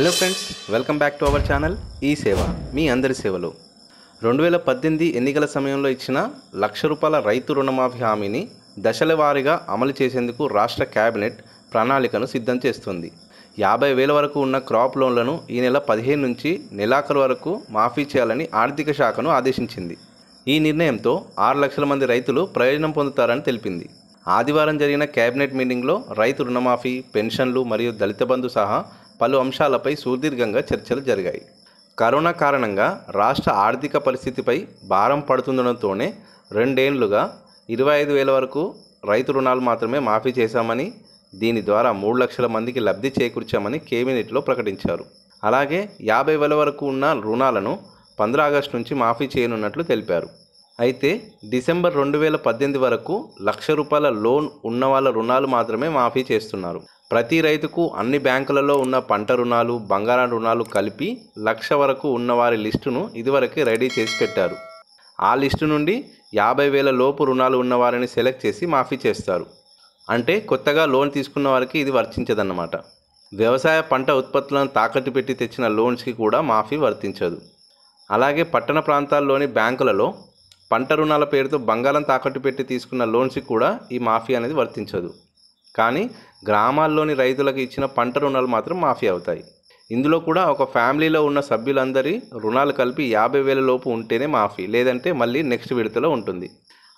hello friends welcome back to our channel ఈ సేవ మీ అందరి సేవలు రెండు వేల పద్దెనిమిది ఎన్నికల సమయంలో ఇచ్చిన లక్ష రూపాయల రైతు రుణమాఫీ హామీని దశల వారీగా అమలు చేసేందుకు రాష్ట్ర కేబినెట్ ప్రణాళికను సిద్ధం చేస్తుంది యాభై వేల వరకు ఉన్న క్రాప్ లోన్లను ఈ నెల పదిహేను నుంచి నెలాఖరు వరకు మాఫీ చేయాలని ఆర్థిక శాఖను ఆదేశించింది ఈ నిర్ణయంతో ఆరు లక్షల మంది రైతులు ప్రయోజనం పొందుతారని తెలిపింది ఆదివారం జరిగిన కేబినెట్ మీటింగ్లో రైతు రుణమాఫీ పెన్షన్లు మరియు దళిత బంధు సహా పలు అంశాలపై సుదీర్ఘంగా చర్చలు జరిగాయి కరోనా కారణంగా రాష్ట్ర ఆర్థిక పరిస్థితిపై భారం పడుతుండటంతోనే రెండేండ్లుగా ఇరవై ఐదు వేల వరకు రైతు రుణాలు మాత్రమే మాఫీ చేశామని దీని ద్వారా మూడు లక్షల మందికి లబ్ధి చేకూర్చామని కేబినెట్లో ప్రకటించారు అలాగే యాభై వేల వరకు ఉన్న రుణాలను పంద్రా ఆగస్టు నుంచి మాఫీ చేయనున్నట్లు తెలిపారు అయితే డిసెంబర్ రెండు వేల పద్దెనిమిది వరకు లక్ష రూపాయల లోన్ ఉన్న వాళ్ళ రుణాలు మాత్రమే మాఫీ చేస్తున్నారు ప్రతి రైతుకు అన్ని బ్యాంకులలో ఉన్న పంట రుణాలు బంగారం రుణాలు కలిపి లక్ష వరకు ఉన్నవారి లిస్టును ఇదివరకే రెడీ చేసి పెట్టారు ఆ లిస్టు నుండి యాభై వేల లోపు రుణాలు ఉన్నవారిని సెలెక్ట్ చేసి మాఫీ చేస్తారు అంటే కొత్తగా లోన్ తీసుకున్న వారికి ఇది వర్తించదన్నమాట వ్యవసాయ పంట ఉత్పత్తులను తాకట్టు పెట్టి తెచ్చిన లోన్స్కి కూడా మాఫీ వర్తించదు అలాగే పట్టణ ప్రాంతాల్లోని బ్యాంకులలో పంట రుణాల పేరుతో బంగారం తాకట్టు పెట్టి తీసుకున్న లోన్స్కి కూడా ఈ మాఫీ అనేది వర్తించదు కానీ గ్రామాల్లోని రైతులకు ఇచ్చిన పంట రుణాలు మాత్రం మాఫీ అవుతాయి ఇందులో కూడా ఒక ఫ్యామిలీలో ఉన్న సభ్యులందరి రుణాలు కలిపి యాభై వేల లోపు ఉంటేనే మాఫీ లేదంటే మళ్ళీ నెక్స్ట్ విడతలో ఉంటుంది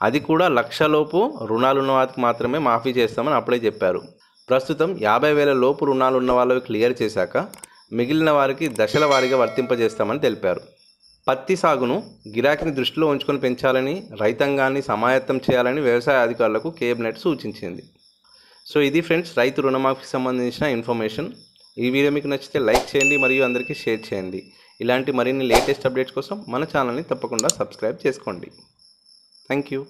అది కూడా లక్షలోపు రుణాలున్న వారికి మాత్రమే మాఫీ చేస్తామని అప్పుడే చెప్పారు ప్రస్తుతం యాభై వేల లోపు రుణాలు ఉన్న వాళ్ళవి క్లియర్ చేశాక మిగిలిన వారికి దశల వారీగా వర్తింపజేస్తామని తెలిపారు పత్తి సాగును గిరాకీని దృష్టిలో ఉంచుకొని పెంచాలని రైతాంగాన్ని సమాయత్తం చేయాలని వ్యవసాయ అధికారులకు కేబినెట్ సూచించింది సో ఇది ఫ్రెండ్స్ రైతు రుణమాఫీకి సంబంధించిన ఇన్ఫర్మేషన్ ఈ వీడియో మీకు నచ్చితే లైక్ చేయండి మరియు అందరికీ షేర్ చేయండి ఇలాంటి మరిన్ని లేటెస్ట్ అప్డేట్స్ కోసం మన ఛానల్ని తప్పకుండా సబ్స్క్రైబ్ చేసుకోండి థ్యాంక్ యూ